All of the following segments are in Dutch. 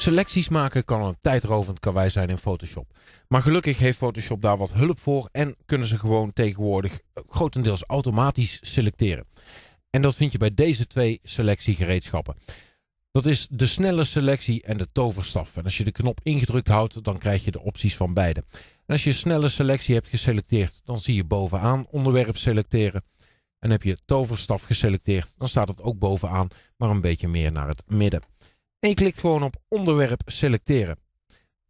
Selecties maken kan een tijdrovend karwei zijn in Photoshop. Maar gelukkig heeft Photoshop daar wat hulp voor en kunnen ze gewoon tegenwoordig eh, grotendeels automatisch selecteren. En dat vind je bij deze twee selectiegereedschappen. Dat is de snelle selectie en de toverstaf. En als je de knop ingedrukt houdt, dan krijg je de opties van beide. En als je snelle selectie hebt geselecteerd, dan zie je bovenaan onderwerp selecteren. En heb je toverstaf geselecteerd, dan staat het ook bovenaan, maar een beetje meer naar het midden. En je klikt gewoon op onderwerp selecteren.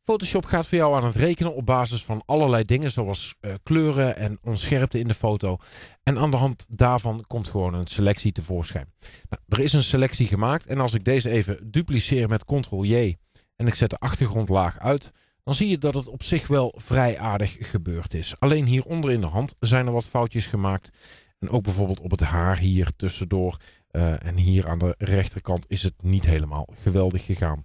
Photoshop gaat voor jou aan het rekenen op basis van allerlei dingen zoals eh, kleuren en onscherpte in de foto. En aan de hand daarvan komt gewoon een selectie tevoorschijn. Nou, er is een selectie gemaakt en als ik deze even dupliceer met ctrl-j en ik zet de achtergrondlaag uit, dan zie je dat het op zich wel vrij aardig gebeurd is. Alleen hieronder in de hand zijn er wat foutjes gemaakt. En ook bijvoorbeeld op het haar hier tussendoor. Eh, en hier aan de rechterkant is het niet helemaal geweldig gegaan.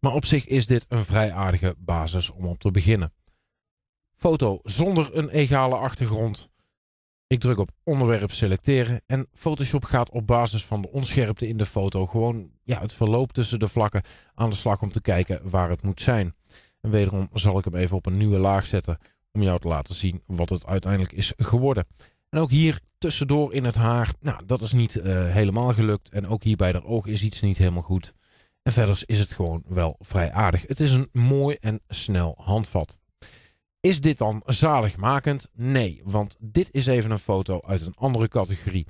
Maar op zich is dit een vrij aardige basis om op te beginnen. Foto zonder een egale achtergrond. Ik druk op onderwerp selecteren en Photoshop gaat op basis van de onscherpte in de foto gewoon ja, het verloop tussen de vlakken aan de slag om te kijken waar het moet zijn. En wederom zal ik hem even op een nieuwe laag zetten om jou te laten zien wat het uiteindelijk is geworden. En ook hier tussendoor in het haar, nou, dat is niet eh, helemaal gelukt. En ook hier bij haar oog is iets niet helemaal goed. En verder is het gewoon wel vrij aardig. Het is een mooi en snel handvat. Is dit dan zaligmakend? Nee, want dit is even een foto uit een andere categorie.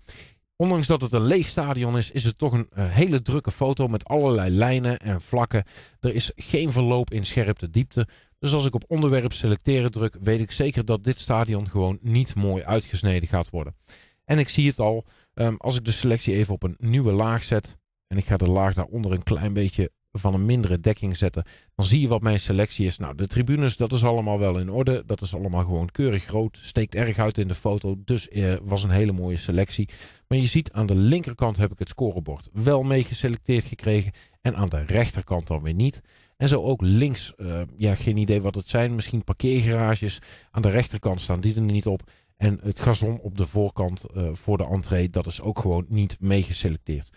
Ondanks dat het een leeg stadion is, is het toch een eh, hele drukke foto met allerlei lijnen en vlakken. Er is geen verloop in scherpte diepte. Dus als ik op onderwerp selecteren druk, weet ik zeker dat dit stadion gewoon niet mooi uitgesneden gaat worden. En ik zie het al, ehm, als ik de selectie even op een nieuwe laag zet en ik ga de laag daaronder een klein beetje van een mindere dekking zetten. Dan zie je wat mijn selectie is. Nou, de tribunes, dat is allemaal wel in orde. Dat is allemaal gewoon keurig groot. Steekt erg uit in de foto. Dus eh, was een hele mooie selectie. Maar je ziet aan de linkerkant heb ik het scorebord wel mee geselecteerd gekregen. En aan de rechterkant dan weer niet. En zo ook links, eh, ja, geen idee wat het zijn. Misschien parkeergarages. Aan de rechterkant staan die er niet op. En het gazon op de voorkant eh, voor de entree, dat is ook gewoon niet meegeselecteerd.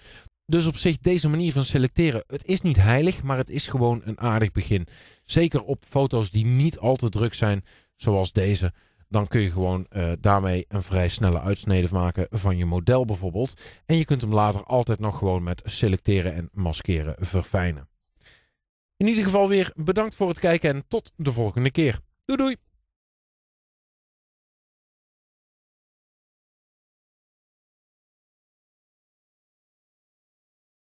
Dus op zich deze manier van selecteren, het is niet heilig, maar het is gewoon een aardig begin. Zeker op foto's die niet al te druk zijn, zoals deze. Dan kun je gewoon eh, daarmee een vrij snelle uitsnede maken van je model bijvoorbeeld. En je kunt hem later altijd nog gewoon met selecteren en maskeren verfijnen. In ieder geval weer bedankt voor het kijken en tot de volgende keer. Doei doei!